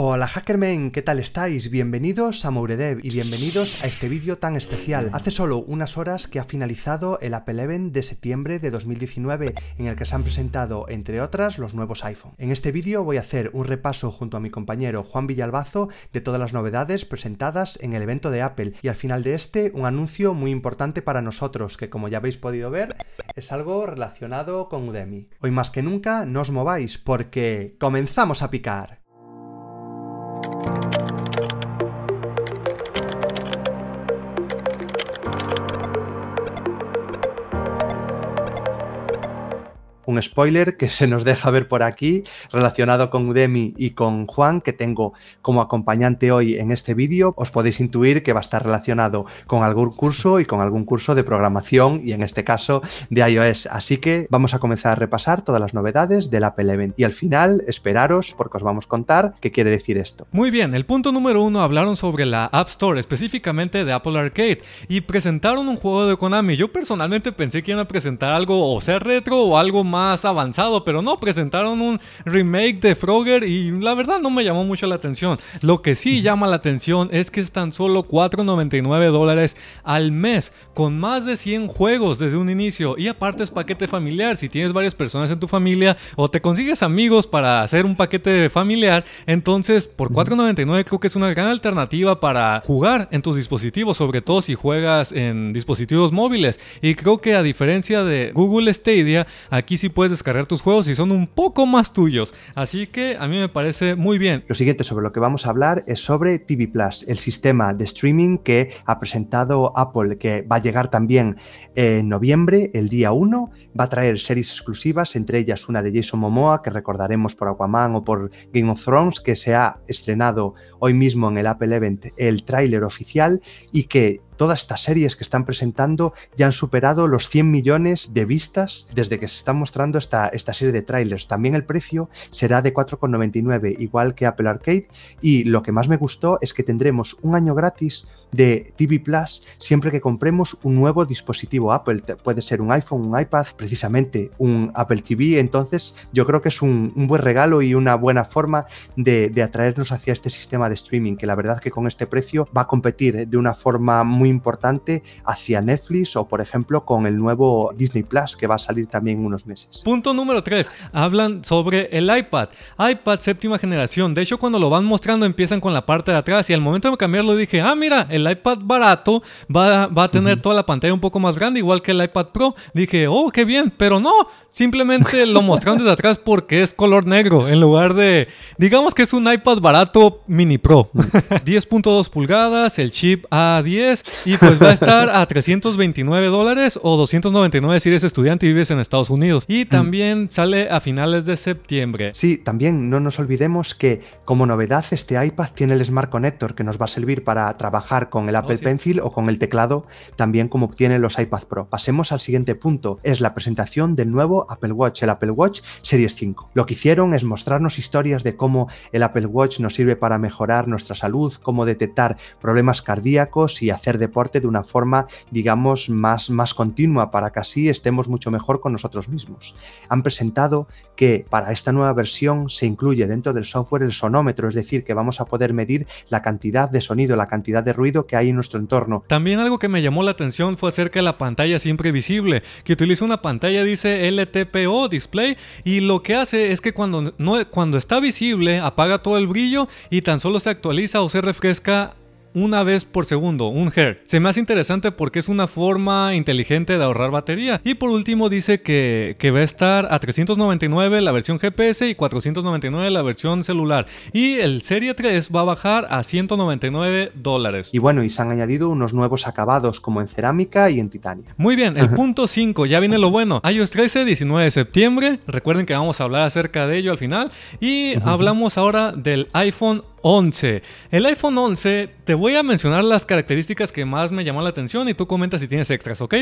Hola Hackermen, ¿qué tal estáis? Bienvenidos a Mouredev y bienvenidos a este vídeo tan especial. Hace solo unas horas que ha finalizado el Apple Event de septiembre de 2019 en el que se han presentado, entre otras, los nuevos iPhone. En este vídeo voy a hacer un repaso junto a mi compañero Juan Villalbazo de todas las novedades presentadas en el evento de Apple y al final de este un anuncio muy importante para nosotros que como ya habéis podido ver es algo relacionado con Udemy. Hoy más que nunca no os mováis porque comenzamos a picar. spoiler que se nos deja ver por aquí relacionado con Udemy y con Juan, que tengo como acompañante hoy en este vídeo. Os podéis intuir que va a estar relacionado con algún curso y con algún curso de programación y en este caso de iOS. Así que vamos a comenzar a repasar todas las novedades del Apple Event y al final esperaros porque os vamos a contar qué quiere decir esto. Muy bien, el punto número uno hablaron sobre la App Store, específicamente de Apple Arcade, y presentaron un juego de Konami. Yo personalmente pensé que iban a presentar algo o sea retro o algo más avanzado, pero no, presentaron un remake de Frogger y la verdad no me llamó mucho la atención. Lo que sí llama la atención es que es tan solo 4.99 dólares al mes, con más de 100 juegos desde un inicio y aparte es paquete familiar, si tienes varias personas en tu familia o te consigues amigos para hacer un paquete familiar, entonces por 4.99 creo que es una gran alternativa para jugar en tus dispositivos, sobre todo si juegas en dispositivos móviles. Y creo que a diferencia de Google Stadia, aquí sí puedes descargar tus juegos y son un poco más tuyos. Así que a mí me parece muy bien. Lo siguiente sobre lo que vamos a hablar es sobre TV Plus, el sistema de streaming que ha presentado Apple, que va a llegar también en noviembre, el día 1. Va a traer series exclusivas, entre ellas una de Jason Momoa, que recordaremos por Aquaman o por Game of Thrones, que se ha estrenado hoy mismo en el Apple Event el tráiler oficial y que Todas estas series que están presentando ya han superado los 100 millones de vistas desde que se están mostrando esta, esta serie de trailers. También el precio será de 4,99, igual que Apple Arcade. Y lo que más me gustó es que tendremos un año gratis de TV Plus siempre que compremos un nuevo dispositivo Apple. Puede ser un iPhone, un iPad, precisamente un Apple TV. Entonces yo creo que es un, buen regalo y una buena forma de, atraernos hacia este sistema de streaming, que la verdad que con este precio va a competir de una forma muy importante hacia Netflix o por ejemplo con el nuevo Disney Plus que va a salir también unos meses. Punto número 3. Hablan sobre el iPad. iPad séptima generación. De hecho cuando lo van mostrando empiezan con la parte de atrás y al momento de cambiarlo dije, ah mira, el iPad barato va, a tener toda la pantalla un poco más grande, igual que el iPad Pro. Dije, oh, qué bien, pero no, simplemente lo mostraron desde atrás porque es color negro, en lugar de, digamos que es un iPad barato mini Pro. 10.2 pulgadas, el chip A10, y pues va a estar a 329 dólares o 299 si eres estudiante y vives en Estados Unidos. Y mm. también sale a finales de septiembre. Sí, también no nos olvidemos que como novedad este iPad tiene el Smart Connector que nos va a servir para trabajar con el oh, Apple Pencil o con el teclado, también como obtienen los iPad Pro. Pasemos al siguiente punto, es la presentación del nuevo Apple Watch, el Apple Watch Series 5. Lo que hicieron es mostrarnos historias de cómo el Apple Watch nos sirve para mejorar nuestra salud, cómo detectar problemas cardíacos y hacer deporte de una forma, digamos, más, más continua para que así estemos mucho mejor con nosotros mismos. Han presentado que para esta nueva versión se incluye dentro del software el sonómetro, es decir, que vamos a poder medir la cantidad de sonido, la cantidad de ruido que hay en nuestro entorno. También algo que me llamó la atención fue acerca de la pantalla siempre visible, que utiliza una pantalla dice LTPO display y lo que hace es que cuando, no, cuando está visible apaga todo el brillo y tan solo se actualiza o se refresca una vez por segundo, un Hz. Se me hace interesante porque es una forma inteligente de ahorrar batería. Y por último dice que, que va a estar a 399 la versión GPS y 499 la versión celular. Y el Serie 3 va a bajar a 199 dólares. Y bueno, y se han añadido unos nuevos acabados como en cerámica y en titanio. Muy bien, el punto 5, ya viene lo bueno. iOS 13, 19 de septiembre. Recuerden que vamos a hablar acerca de ello al final. Y hablamos ahora del iPhone 11. El iPhone 11, te voy a mencionar las características que más me llamó la atención y tú comentas si tienes extras, ¿ok?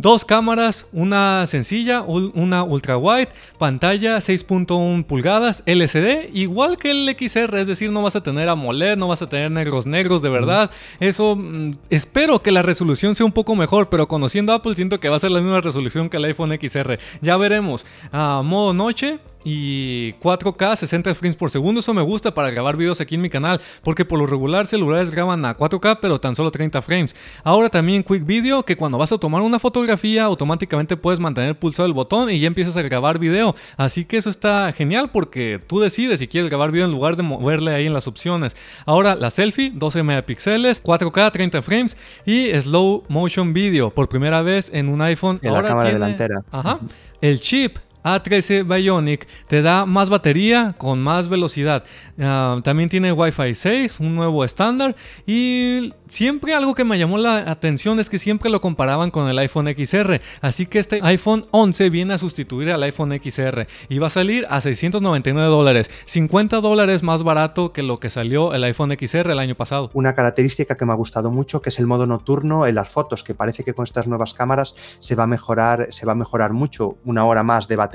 Dos cámaras, una sencilla, una ultra wide, pantalla 6.1 pulgadas, LCD, igual que el XR, es decir, no vas a tener AMOLED, no vas a tener negros negros de verdad. Eso mm, espero que la resolución sea un poco mejor, pero conociendo Apple siento que va a ser la misma resolución que el iPhone XR. Ya veremos. Ah, modo noche, y 4K 60 frames por segundo. Eso me gusta para grabar videos aquí en mi canal, porque por lo regular celulares graban a 4K, pero tan solo 30 frames. Ahora también Quick Video, que cuando vas a tomar una fotografía, automáticamente puedes mantener pulsado el botón y ya empiezas a grabar video. Así que eso está genial porque tú decides si quieres grabar video en lugar de moverle ahí en las opciones. Ahora la selfie, 12 megapíxeles, 4K 30 frames y slow motion video por primera vez en un iPhone. En Ahora la cámara delantera. Ajá. El chip a13 Bionic te da más batería con más velocidad. Ah, también tiene Wi-Fi 6, un nuevo estándar. Y siempre algo que me llamó la atención es que siempre lo comparaban con el iPhone XR. Así que este iPhone 11 viene a sustituir al iPhone XR y va a salir a 699 dólares, 50 dólares más barato que lo que salió el iPhone XR el año pasado. Una característica que me ha gustado mucho que es el modo nocturno en las fotos, que parece que con estas nuevas cámaras se va a mejorar, se va a mejorar mucho una hora más de batería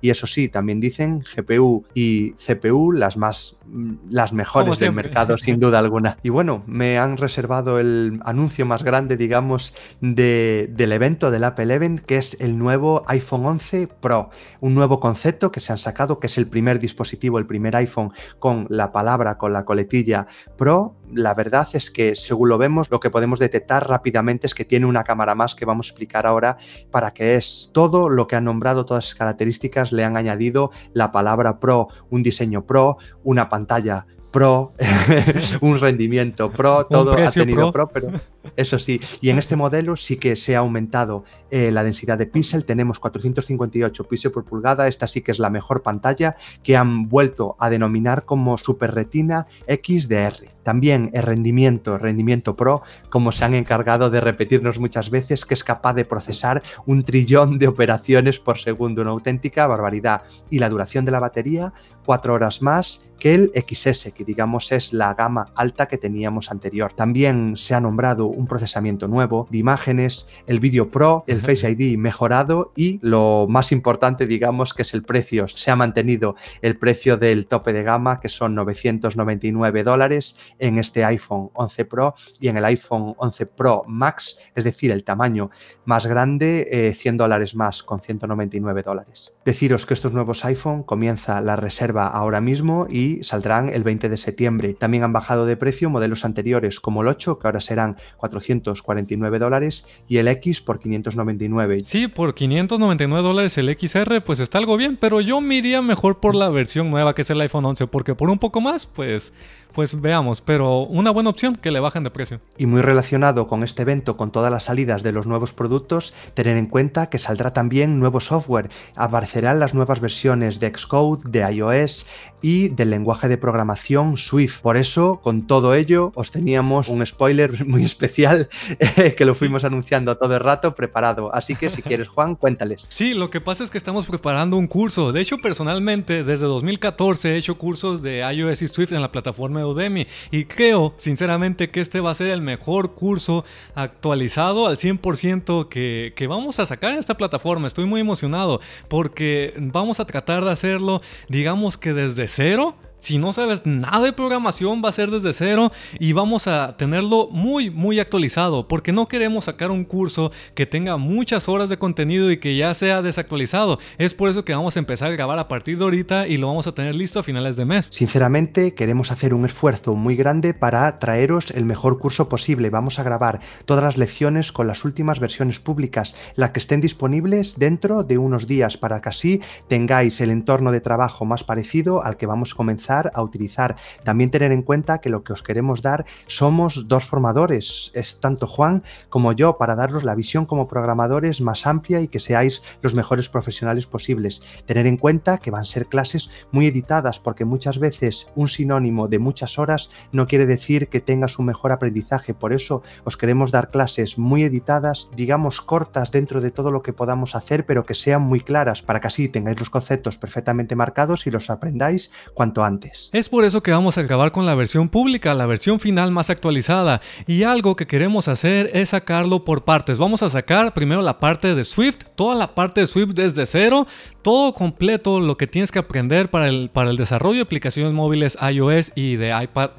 y eso sí, también dicen GPU y CPU las más las mejores del mercado sin duda alguna. Y bueno, me han reservado el anuncio más grande, digamos, de, del evento del Apple Event, que es el nuevo iPhone 11 Pro, un nuevo concepto que se han sacado, que es el primer dispositivo, el primer iPhone con la palabra, con la coletilla Pro. La verdad es que según lo vemos, lo que podemos detectar rápidamente es que tiene una cámara más que vamos a explicar ahora para que es todo lo que han nombrado todas esas características le han añadido la palabra Pro, un diseño Pro, una pantalla pro, un rendimiento pro, todo ha tenido pro? pero eso sí. Y en este modelo sí que se ha aumentado eh, la densidad de píxel, tenemos 458 píxeles por pulgada, esta sí que es la mejor pantalla que han vuelto a denominar como Super Retina XDR. También el rendimiento, rendimiento pro, como se han encargado de repetirnos muchas veces, que es capaz de procesar un trillón de operaciones por segundo, una auténtica barbaridad. Y la duración de la batería, cuatro horas más el XS, que digamos es la gama alta que teníamos anterior. También se ha nombrado un procesamiento nuevo de imágenes, el vídeo Pro, el Face ID mejorado y lo más importante, digamos, que es el precio. Se ha mantenido el precio del tope de gama, que son 999 dólares en este iPhone 11 Pro y en el iPhone 11 Pro Max, es decir, el tamaño más grande, 100 eh, dólares más, con 199 dólares. Deciros que estos nuevos iPhone comienza la reserva ahora mismo y saldrán el 20 de septiembre. También han bajado de precio modelos anteriores como el 8, que ahora serán 449 dólares, y el X por 599. Sí, por 599 dólares el XR pues está algo bien, pero yo me iría mejor por la versión nueva que es el iPhone 11, porque por un poco más pues pues veamos, pero una buena opción que le bajen de precio. Y muy relacionado con este evento, con todas las salidas de los nuevos productos, tener en cuenta que saldrá también nuevo software, aparecerán las nuevas versiones de Xcode, de iOS y del lenguaje de programación Swift. Por eso, con todo ello, os teníamos un spoiler muy especial eh, que lo fuimos anunciando todo el rato preparado. Así que si quieres, Juan, cuéntales. Sí, lo que pasa es que estamos preparando un curso. De hecho, personalmente, desde 2014 he hecho cursos de iOS y Swift en la plataforma y creo, sinceramente, que este va a ser el mejor curso actualizado al 100% que, que vamos a sacar en esta plataforma. Estoy muy emocionado porque vamos a tratar de hacerlo, digamos que desde cero si no sabes nada de programación, va a ser desde cero y vamos a tenerlo muy, muy actualizado, porque no queremos sacar un curso que tenga muchas horas de contenido y que ya sea desactualizado. Es por eso que vamos a empezar a grabar a partir de ahorita y lo vamos a tener listo a finales de mes. Sinceramente, queremos hacer un esfuerzo muy grande para traeros el mejor curso posible. Vamos a grabar todas las lecciones con las últimas versiones públicas, las que estén disponibles dentro de unos días, para que así tengáis el entorno de trabajo más parecido al que vamos a comenzar a utilizar. También tener en cuenta que lo que os queremos dar somos dos formadores, es tanto Juan como yo, para daros la visión como programadores más amplia y que seáis los mejores profesionales posibles. Tener en cuenta que van a ser clases muy editadas porque muchas veces un sinónimo de muchas horas no quiere decir que tengas un mejor aprendizaje. Por eso os queremos dar clases muy editadas, digamos cortas dentro de todo lo que podamos hacer, pero que sean muy claras para que así tengáis los conceptos perfectamente marcados y los aprendáis cuanto antes. Es por eso que vamos a acabar con la versión pública, la versión final más actualizada. Y algo que queremos hacer es sacarlo por partes. Vamos a sacar primero la parte de Swift, toda la parte de Swift desde cero, todo completo lo que tienes que aprender para el, para el desarrollo de aplicaciones móviles iOS y de iPad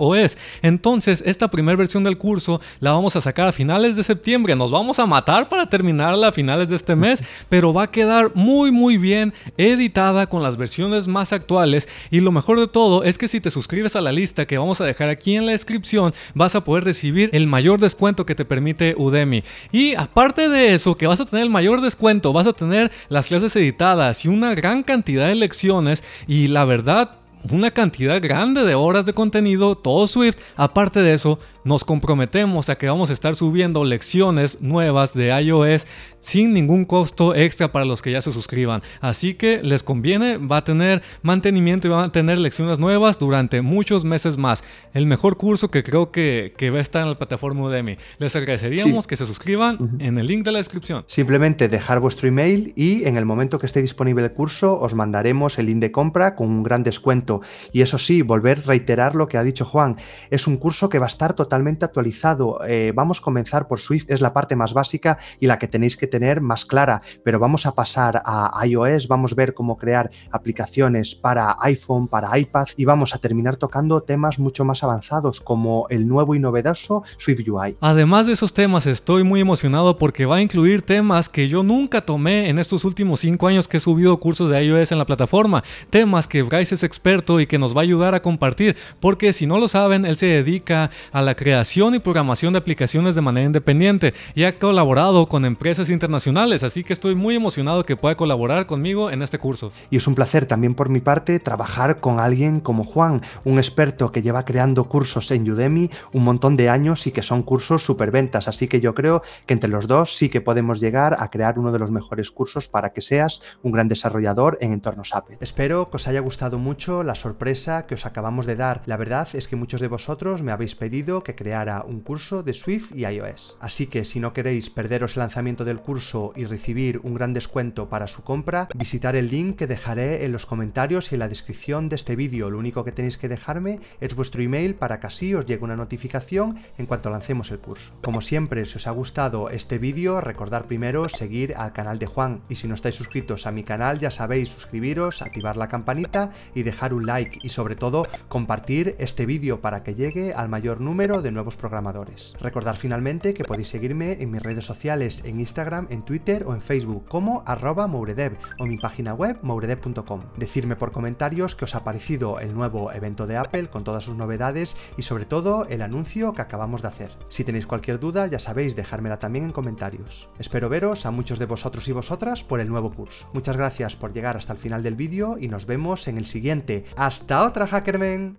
Entonces, esta primera versión del curso la vamos a sacar a finales de septiembre. Nos vamos a matar para terminarla a finales de este mes, pero va a quedar muy, muy bien editada con las versiones más actuales. Y lo mejor de todo, es que si te suscribes a la lista que vamos a dejar aquí en la descripción, vas a poder recibir el mayor descuento que te permite Udemy. Y aparte de eso, que vas a tener el mayor descuento, vas a tener las clases editadas y una gran cantidad de lecciones y la verdad una cantidad grande de horas de contenido, todo Swift. Aparte de eso, nos comprometemos a que vamos a estar subiendo lecciones nuevas de iOS sin ningún costo extra para los que ya se suscriban. Así que les conviene, va a tener mantenimiento y van a tener lecciones nuevas durante muchos meses más. El mejor curso que creo que, va a estar en la plataforma Udemy. Les agradeceríamos que se suscriban en el link de la descripción. Simplemente dejar vuestro email y en el momento que esté disponible el curso os mandaremos el link de compra con un gran descuento. Y eso sí, volver a reiterar lo que ha dicho Juan. Es un curso que va a estar totalmente actualizado. Eh, vamos a comenzar por Swift, es la parte más básica y la que tenéis que tener más clara, pero vamos a pasar a iOS, vamos a ver cómo crear aplicaciones para iPhone, para iPad y vamos a terminar tocando temas mucho más avanzados como el nuevo y novedoso Swift UI. Además de esos temas, estoy muy emocionado porque va a incluir temas que yo nunca tomé en estos últimos cinco años que he subido cursos de iOS en la plataforma, temas que Bryce es experto y que nos va a ayudar a compartir, porque si no lo saben, él se dedica a la creación y programación de aplicaciones de manera independiente y ha colaborado con empresas internacionales, así que estoy muy emocionado que pueda colaborar conmigo en este curso. Y es un placer también por mi parte trabajar con alguien como Juan, un experto que lleva creando cursos en Udemy un montón de años y que son cursos superventas, así que yo creo que entre los dos sí que podemos llegar a crear uno de los mejores cursos para que seas un gran desarrollador en entornos Apple. Espero que os haya gustado mucho la sorpresa que os acabamos de dar. La verdad es que muchos de vosotros me habéis pedido que creará un curso de Swift y iOS. Así que si no queréis perderos el lanzamiento del curso y recibir un gran descuento para su compra, visitar el link que dejaré en los comentarios y en la descripción de este vídeo. Lo único que tenéis que dejarme es vuestro email para que así os llegue una notificación en cuanto lancemos el curso. Como siempre, si os ha gustado este vídeo, recordar primero seguir al canal de Juan y si no estáis suscritos a mi canal ya sabéis suscribiros, activar la campanita y dejar un like y sobre todo compartir este vídeo para que llegue al mayor número de de nuevos programadores. Recordar finalmente que podéis seguirme en mis redes sociales, en Instagram, en Twitter o en Facebook como arroba mouredev o mi página web mouredev.com. Decirme por comentarios que os ha parecido el nuevo evento de Apple con todas sus novedades y sobre todo el anuncio que acabamos de hacer. Si tenéis cualquier duda ya sabéis dejármela también en comentarios. Espero veros a muchos de vosotros y vosotras por el nuevo curso. Muchas gracias por llegar hasta el final del vídeo y nos vemos en el siguiente. ¡Hasta otra, Hackerman!